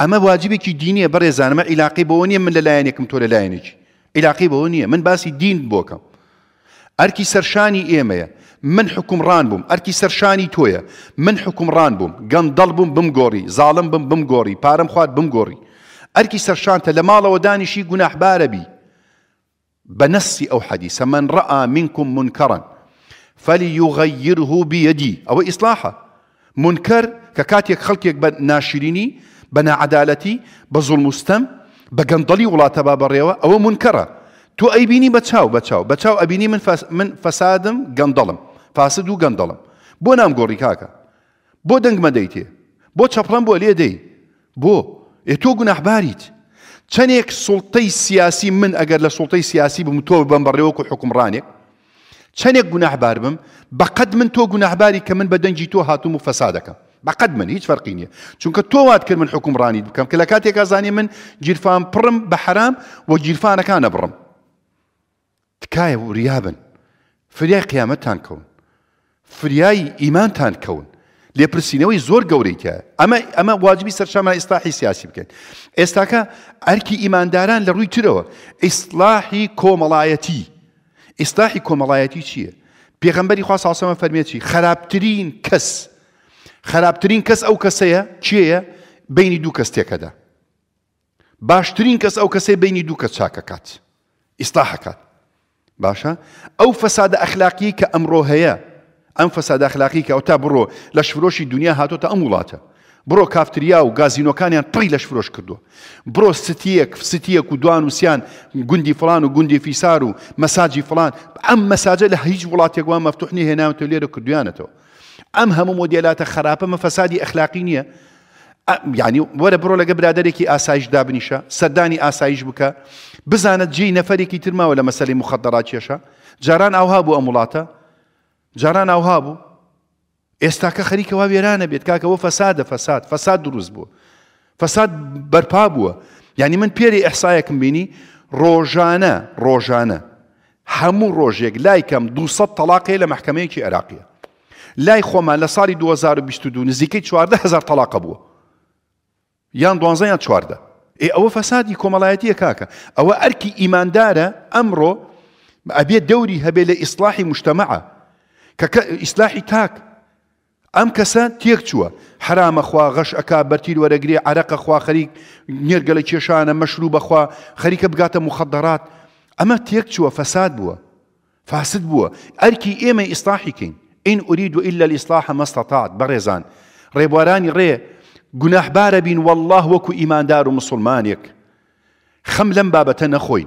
اما واجبك دینیە بري عیلاقی علاقي بوني من لە لایەنێکم تۆ لە لایەنێکی عیلاقی بەوە من باسی دین بۆکەم اركي سرشاني ايما من حكم رانبوم اركي سرشاني تويا من رانبوم بووم گەم دڵ ظالم بمگۆڕی زاڵم بم بمگۆڕی پارەم خوارد بمگۆڕی ئەرکی سەرشانتە وداني شي دانیشی باربي بنص أو حديث من رأى منكم منكرا فليغيره بيدي أو إصلاحه منكر ككاتيك خلقك ناشريني بنا عدالتي بظلم مستم بجندلي ولا تباب الريوة أو منكرة تو أيبيني بتشاو بتشاو بتشاو أبيني من فس من فسادم غندلم فاسد وغندلم بو نام قوري كاكا بو دنگ ما ديتي بو چپلم بو لي دي بو اتو گناه باريت چنيك سلطي سياسي من اگر لسلطي سياسي بمتوب بمبريو كو حكم رانيك چنيك گناه باربم بقد من تو گناه باري كمن بدن جيتو هاتو مفسادكم بەقەت من هیچ فەرقی نیە چونکە تۆوات کرد من حکومڕانی بکەم کە لە کاتێکا زانانی من گیرفان پڕم بە حرام و گیرفانەکانە بڕم تکایە و ریابن فریای قیامەتان کەون فریایی ئیمانتان کەون لێپرسینەوەی زۆر گەورەیکە ئەمە ئەمە واجبی سەرشامە ئێستاحی سیاسی بکەین ئێستاکە ئەرکی ئیمانداران لە ڕووی ترەوە ئیسلاحی کۆمەڵایەتی ئیسلاحی کۆمەڵایەتی چییە پێغەمبەری خوا ساسەمە فەرمێتی خراپترین کەس خراپترین کەس ئەو کەسەیە چیەیە بینی دوو کەس تێکەدا باشترین کەس ئەو کەسەی بینی دوو کە چاکەکات ئیستاحکات باشە ئەو فەسادە ئەخلاقی کە ئەمڕۆ هەیە ئەم فەسادە ئەخلاقی کە ئەو تا بڕۆ لە شفرۆشی دنیا هاتۆتە ئەم وڵاتە برو كافتريا و گازینۆکانیان پڕی طريلش فروش کردووە برو ستيك ستيك و دوانو سيان گوندی فلان و گوندی فیسار و مساجي فلان ئەم مەساجە لە هیچ وڵاتێکوان مەفتوحنی هێناوتە لێرە کردویانەتەوە ئەم هەموو مۆدیلاتە خراپە مەفەسادی ئەخلاقی نییە ینی وەرە بڕۆ لەگە برادێکی ئاسایش دابنیشە سەردانی ئاسایش بكا بزانت جي نەفەرێکی ترماوە ترما ولا مسالي مخدرات يشا جاران اوهابو امولاتا جاران اوهابو که خریک ئێستاکە خەریکەوا وێرانە که کاکەەوە فساد فساد فساد دروز بووە فساد برپا بووە یعنی من پیری احصای کم بینی روزانه ڕۆژانە هەموو ڕۆژێک لایکم 200 تەلاقەیە محکمه کی عراقیه لای خۆمان لە ساڵی 2022 نزیکەی 14000 طلاق تەلاقە یان دوانزە یان چواردە ئێ ئەوە فەسادی کۆمەڵایەتیە کاکا او ارکی ایمان ئەمڕۆ امره دەوری هەبێ هبل اصلاح مشتتەمەعە کە اصلاح تاک ام کسان تێک حرام حرامە خوا غش اکا برتیل ورگری عرق خوا خریق نیرگل چشان مشروب خوا خریق خەریکە مخدرات اما ئەمە تێک چووە فەساد بووە فاسد بووە ئەرکی ئێمە ئیسلاحیکەین ئین ئورید و الاصلاح ئیسلاح مەستەتات بەڕێزان ڕێبوارانی ڕێ گوناحبارە بین والله وكو ايمان و مسلمانێک خەم لەم بابەتە